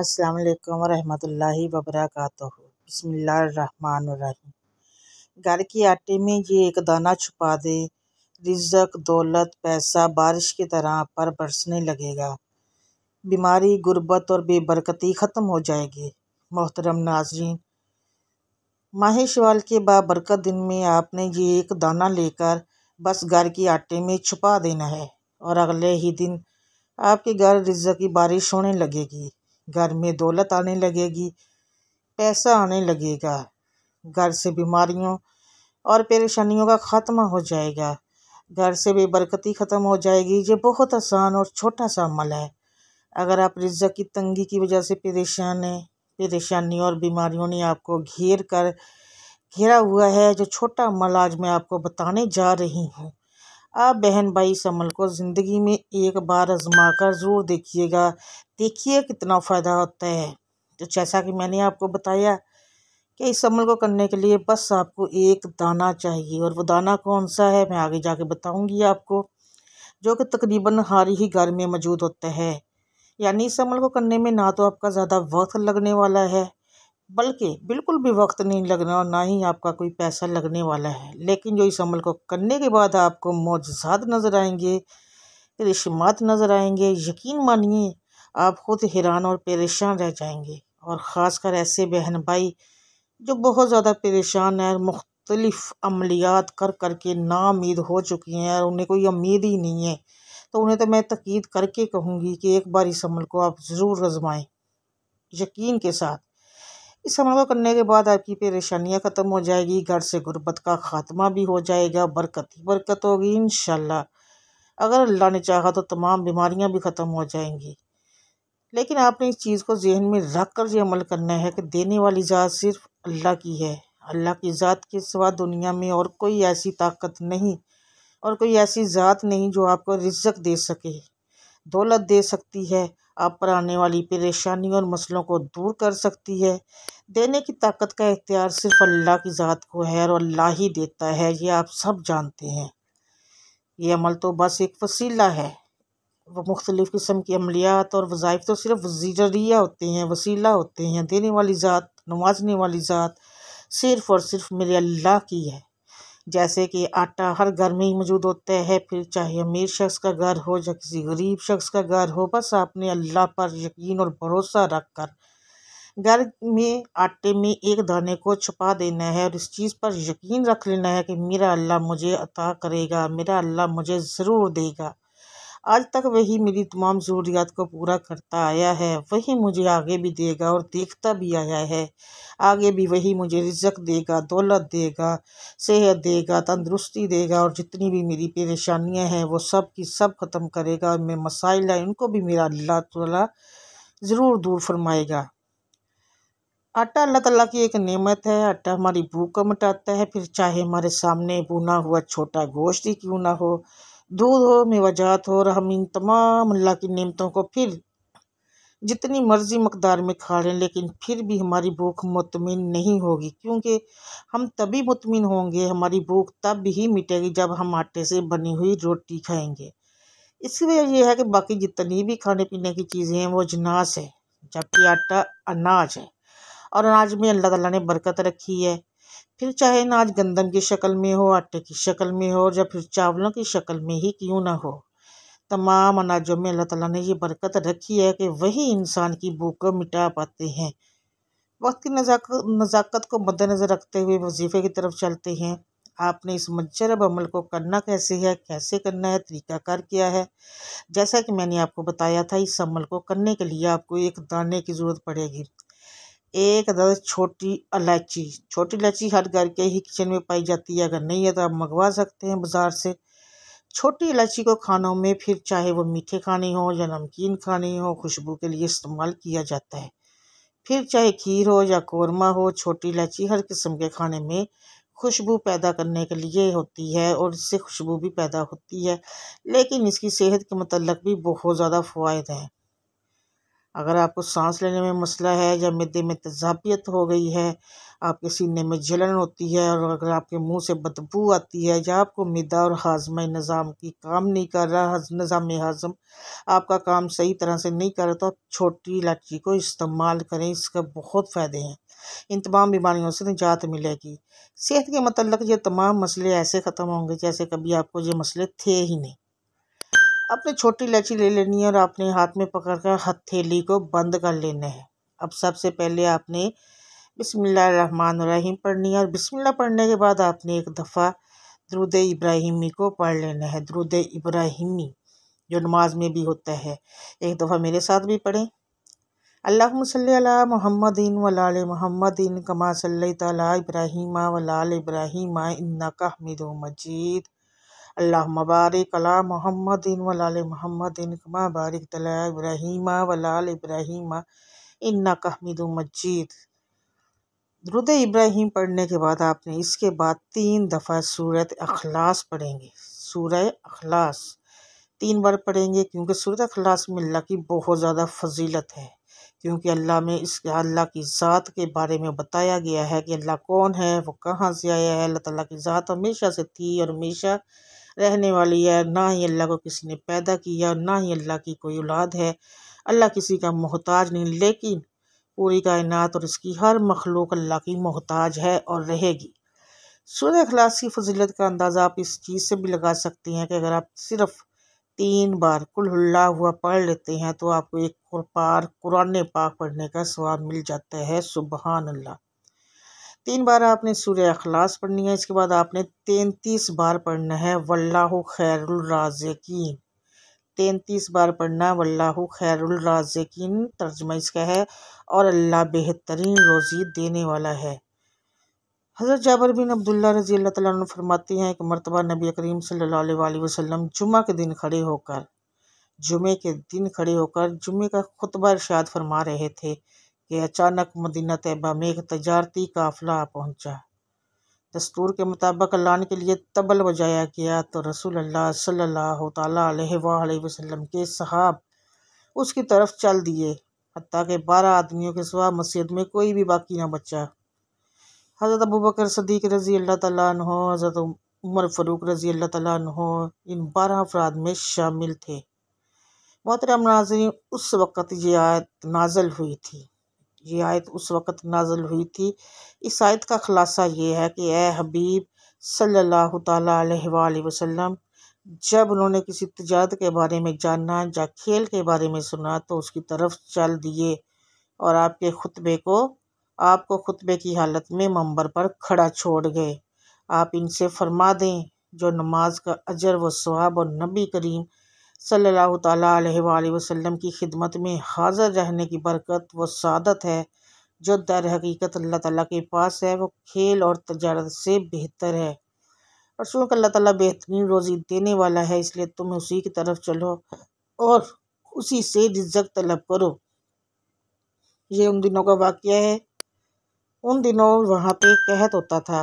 अस्सलाम वालेकुम वरहमतुल्लाहि वबरकातुहू रहीम घर के आटे में ये एक दाना छुपा दे रिजक दौलत पैसा बारिश की तरह पर बरसने लगेगा बीमारी गुर्बत और बेबरकती ख़त्म हो जाएगी मोहतरम नाजरीन माह शवाल के बाबरकत दिन में आपने ये एक दाना लेकर बस घर के आटे में छुपा देना है और अगले ही दिन आपके घर रिजक की बारिश होने लगेगी घर में दौलत आने लगेगी पैसा आने लगेगा घर से बीमारियों और परेशानियों का ख़ात्मा हो जाएगा घर से बेबरकती ख़त्म हो जाएगी ये बहुत आसान और छोटा सा अमल है अगर आप रिज़ा की तंगी की वजह से परेशान हैं परेशानी और बीमारियों ने आपको घेर कर घेरा हुआ है जो छोटा अमल आज मैं आपको बताने जा रही हूँ आप बहन भाई इस अमल को ज़िंदगी में एक बार आजमा कर ज़रूर देखिएगा देखिए कितना फ़ायदा होता है तो जैसा कि मैंने आपको बताया कि इस अमल को करने के लिए बस आपको एक दाना चाहिए और वो दाना कौन सा है मैं आगे जाके बताऊंगी आपको जो कि तकरीबन हर ही घर में मौजूद होता है यानी इस अमल को करने में ना तो आपका ज़्यादा वक्त लगने वाला है बल्कि बिल्कुल भी वक्त नहीं लगना और ना ही आपका कोई पैसा लगने वाला है लेकिन जो इस अमल को करने के बाद आपको मौजाद नज़र आएंगे रिश्मात नज़र आएंगे यकीन मानिए आप खुद हैरान और परेशान रह जाएंगे और ख़ासकर ऐसे बहन भाई जो बहुत ज़्यादा परेशान हैं और मुख्तलफ़ अमलियात कर कर के नाउमीद हो चुकी हैं और उन्हें कोई उम्मीद ही नहीं है तो उन्हें तो मैं तकीद करके कहूँगी कि एक बार इस अमल को आप ज़रूर आजमाएँ यकीन के साथ इस अमल को करने के बाद आपकी परेशानियाँ ख़त्म हो जाएगी घर से गुर्बत का ख़ात्मा भी हो जाएगा बरकत ही बरकत होगी इन अगर अल्लाह ने चाहा तो तमाम बीमारियाँ भी ख़त्म हो जाएंगी लेकिन आपने इस चीज़ को जहन में रख कर ये अमल करना है कि देने वाली ज़ात सिर्फ अल्लाह की है अल्लाह की ज़ात के सिवा दुनिया में और कोई ऐसी ताकत नहीं और कोई ऐसी ज़ात नहीं जो आपको रिज्ज़त दे सके दौलत दे सकती है आप पर आने वाली परेशानियों और मसलों को दूर कर सकती है देने की ताकत का इख्तियार सिर्फ अल्लाह की ज़ात को है और अल्लाह ही देता है ये आप सब जानते हैं ये अमल तो बस एक वसीला है वह मुख्तलिफ़ किस्म की अमलियात और वज़ाइफ तो सिर्फ वजीरिया होते हैं वसीला होते हैं देने वाली ज़ात नवाजने वाली ज़ात सिर्फ़ और सिर्फ मेरे अल्लाह की है जैसे कि आटा हर घर में ही मौजूद होता है फिर चाहे अमीर शख्स का घर हो या किसी गरीब शख्स का घर हो बस आपने अल्लाह पर यकीन और भरोसा रख कर घर में आटे में एक दाने को छुपा देना है और इस चीज़ पर यकीन रख लेना है कि मेरा अल्लाह मुझे अता करेगा मेरा अल्लाह मुझे ज़रूर देगा आज तक वही मेरी तमाम ज़रूरियात को पूरा करता आया है वही मुझे आगे भी देगा और देखता भी आया है आगे भी वही मुझे रिजक देगा दौलत देगा सेहत देगा तंदरुस्ती देगा और जितनी भी मेरी परेशानियाँ हैं वो सब की सब ख़त्म करेगा और मैं मसाइल है उनको भी मेरा अल्लाह तला ज़रूर दूर फरमाएगा आटा अल्लाह तला की एक नेमत है आटा हमारी भूख को मिटाता है फिर चाहे हमारे सामने बुना हुआ छोटा गोश्त ही क्यों ना हो दूध हो मेवाजात हो और हम इन तमाम अल्लाह की नियमतों को फिर जितनी मर्ज़ी मकदार में खा लें लेकिन फिर भी हमारी भूख मुतमिन नहीं होगी क्योंकि हम तभी मुतमिन होंगे हमारी भूख तब ही मिटेगी जब हम आटे से बनी हुई रोटी खाएंगे इसकी वजह यह है कि बाकी जितनी भी खाने पीने की चीज़ें हैं वो अजनास है जबकि आटा अनाज है और अनाज में अल्लाह ताला ने बरकत रखी है फिर चाहे अनाज गंदम की शक्ल में हो आटे की शक्ल में हो या फिर चावलों की शक्ल में ही क्यों ना हो तमाम अनाजों में अल्लाह ताला ने ये बरकत रखी है कि वही इंसान की भूख को मिटा पाते हैं वक्त की नजाक नज़ाकत को मद्दनज़र रखते हुए वजीफ़े की तरफ चलते हैं आपने इस मजरब अमल को करना कैसे है कैसे करना है तरीक़ाकार किया है जैसा कि मैंने आपको बताया था इस अमल को करने के लिए आपको एक दाने की ज़रूरत पड़ेगी एक अदद छोटी इलायची छोटी इलायची हर घर के ही किचन में पाई जाती है अगर नहीं है तो आप मंगवा सकते हैं बाज़ार से छोटी इलायची को खानों में फिर चाहे वो मीठे खाने हो या नमकीन खाने हो खुशबू के लिए इस्तेमाल किया जाता है फिर चाहे खीर हो या कौरमा हो छोटी इलायची हर किस्म के खाने में खुशबू पैदा करने के लिए होती है और इससे खुशबू भी पैदा होती है लेकिन इसकी सेहत के मतलब भी बहुत ज़्यादा फ़ायदे हैं अगर आपको सांस लेने में मसला है या मैदे में तजाबियत हो गई है आपके सीने में जलन होती है और अगर आपके मुंह से बदबू आती है या आपको मैदा और हाजमा निज़ाम की काम नहीं कर रहा निज़ाम हाजम आपका काम सही तरह से नहीं कर रहा तो आप छोटी इलायची को इस्तेमाल करें इसका बहुत फ़ायदे हैं इन तमाम बीमारियों से निजात मिलेगी सेहत के मतलब ये तमाम मसले ऐसे ख़त्म होंगे जैसे कभी आपको ये मसले थे ही नहीं अपनी छोटी इलायची ले लेनी है और अपने हाथ में पकड़ कर हथेली को बंद कर लेना है अब सबसे पहले आपने रहीम पढ़नी है और बिस्मिल्लाह पढ़ने के बाद आपने एक दफ़ा द्रुद इब्राहिमी को पढ़ लेना है द्रुद इब्राहिमी जो नमाज में भी होता है एक दफ़ा मेरे साथ भी पढ़ें अल्लाह सल्ला महमदिन वलाल महमदिन कमा सल्ला इब्राहिम वलाल इब्राहिम इन्ना का हमीद मजीद अल्लाह मबारिक अला मोहम्मद वलाल मोहम्मद कमा बारिक तला इब्राहिमा वलाल इब्राहिमा इन्ना कहमिद मजीद द्रुद इब्राहिम पढ़ने के बाद आपने इसके बाद तीन दफ़ा सूरत अखलास पढ़ेंगे सूरह अखलास तीन बार पढ़ेंगे क्योंकि सूरत अखलास में अल्लाह की बहुत ज़्यादा फजीलत है क्योंकि अल्लाह में इस अल्लाह की ज़ात के बारे में बताया गया है कि अल्लाह कौन है वो कहाँ से आया है अल्लाह ताला की ज़ात हमेशा से थी और हमेशा रहने वाली है ना ही अल्लाह को किसी ने पैदा किया और ना ही अल्लाह की कोई औलाद है अल्लाह किसी का मोहताज नहीं लेकिन पूरी कायनात और इसकी हर मखलूक अल्लाह की मोहताज है और रहेगी सूर्य अखलास की फजीलत का अंदाज़ा आप इस चीज़ से भी लगा सकते हैं कि अगर आप सिर्फ तीन बार कुल्ला हुआ पढ़ लेते हैं तो आपको एक पार कुरान पाक पढ़ने का स्वाब मिल जाता है सुबहान अल्लाह तीन बार आपने सूर्य अखलास पढ़नी है इसके बाद आपने तैंतीस बार पढ़ना है वल्लाह खैरराजकिन तैंतीस बार पढ़ना वल्लाह खैरराजकिन तर्जमा इसका है और अल्लाह बेहतरीन रोज़ी देने वाला है हज़रत जाबर बिन अब्दुल्ला रजी अल्लाह तु फरमाती हैं कि मरतबा नबी करीम सल्ला वसम जुमा के दिन खड़े होकर जुमे के दिन खड़े होकर जुमे का खुतबा इरशाद फरमा रहे थे कि अचानक मदीना तैबा में एक तजारती काफिला पहुंचा। दस्तूर के मुताबिक अल्लाह के लिए तबल बजाया गया तो रसूल अल्लाह सल्लल्लाहु अलैहि वसल्लम के सहाब उसकी तरफ चल दिए हती के बारह आदमियों के सिवा मस्जिद में कोई भी बाकी ना बचा हज़रत अबू बकर सदीक रज़ी अल्लाह तह हज़रत उमर फ़रूक रज़ी अल्लाह तह इन बारह अफराद में शामिल थे मोहतरम नाजरीन उस वक़्त ये आयत नाजल हुई थी ये आयत उस वक़्त नाजल हुई थी इस आयत का ख़ुलासा ये है कि ए हबीब सल्लल्लाहु अलैहि वसल्लम जब उन्होंने किसी तजारत के बारे में जाना या खेल के बारे में सुना तो उसकी तरफ चल दिए और आपके खुतबे को आपको खुतबे की हालत में मंबर पर खड़ा छोड़ गए आप इनसे फरमा दें जो नमाज का अजर व स्वाब और नबी करीम सल्लल्लाहु अलैहि वसल्लम की खिदमत में हाज़िर रहने की बरकत व सदत है जो दर हकीकत अल्लाह ताला के पास है वो खेल और तजारत से बेहतर है और चूँकि अल्लाह ताला बेहतरीन रोज़ी देने वाला है इसलिए तुम उसी की तरफ चलो और उसी से रिजक तलब करो ये उन दिनों का वाक्य है उन दिनों वहाँ पे कहत होता था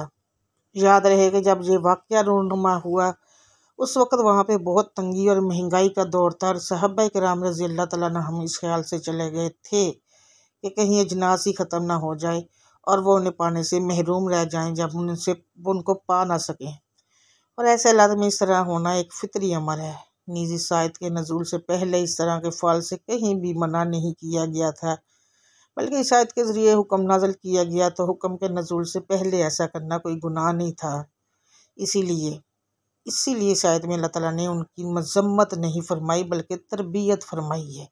याद रहेगा जब ये वाक्य रूनुमा हुआ उस वक़्त वहाँ पे बहुत तंगी और महंगाई का दौर था और साहबा कराम रजी अल्लाह तला हम इस ख्याल से चले गए थे कि कहीं अजनास ही ख़त्म ना हो जाए और वो उन्हें पाने से महरूम रह जाएं जब उनसे उनको पा ना सकें और ऐसे हालात में इस तरह होना एक फितरी अमर है निजी साहित के नजूल से पहले इस तरह के फ़ाल से कहीं भी मना नहीं किया गया था बल्कि शायद के ज़रिए हुक्म नाजल किया गया तो हुक्म के नजूल से पहले ऐसा करना कोई गुनाह नहीं था इसीलिए इसीलिए शायद में अल्लाह ताला ने उनकी मजम्मत नहीं फरमाई बल्कि तरबियत फरमाई है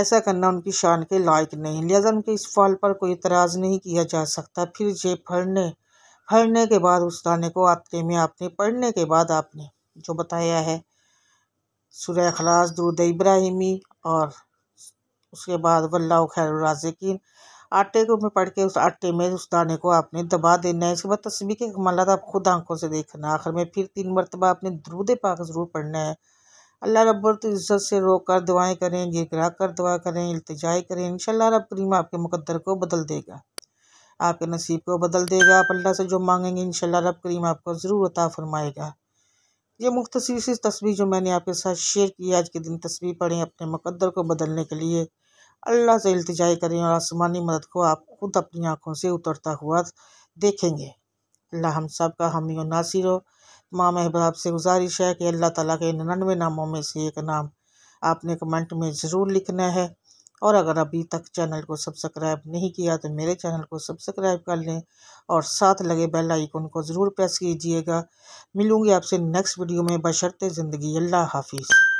ऐसा करना उनकी शान के लायक नहीं लिहाजा उनके इस फाल पर कोई इतराज़ नहीं किया जा सकता फिर जे फरने फरने के बाद उस दाने को आते में आपने पढ़ने के बाद आपने जो बताया है सुरह अखलास दुरुद इब्राहिमी और उसके बाद वल्ला खैर राजिकीन आटे को में पड़ के उस आटे में उस दाने को आपने दबा देना है इसके बाद तस्वीर के कमालत आप खुद आंखों से देखना आखिर में फिर तीन मरतबा आपने दरूद पाक ज़रूर पढ़ना है अल्लाह तो इज़्ज़त से रोक कर दुआएँ करें गिर गिरा कर दुआ करें इल्तजाई करें इन रब करीम आपके मुकदर को बदल देगा आपके नसीब को बदल देगा आप अल्लाह से जो मांगेंगे इन रब करीम आपको ज़रूर अता फरमाएगा ये मुख्तर सी तस्वीर जो मैंने आपके साथ शेयर की आज के दिन तस्वीर पढ़ें अपने मुकदर को बदलने के लिए अल्लाह से इल्तिजाई करें और आसमानी मदद को आप खुद अपनी आँखों से उतरता हुआ देखेंगे अल्लाह हम सब का हम और नासिर हो माम अहबाब से गुजारिश है कि अल्लाह ताला के नन्नवे नामों में से एक नाम आपने कमेंट में ज़रूर लिखना है और अगर अभी तक चैनल को सब्सक्राइब नहीं किया तो मेरे चैनल को सब्सक्राइब कर लें और साथ लगे बेल आइकन को ज़रूर प्रेस कीजिएगा मिलूँगी आपसे नेक्स्ट वीडियो में बशर्ते ज़िंदगी अल्लाह हाफिज़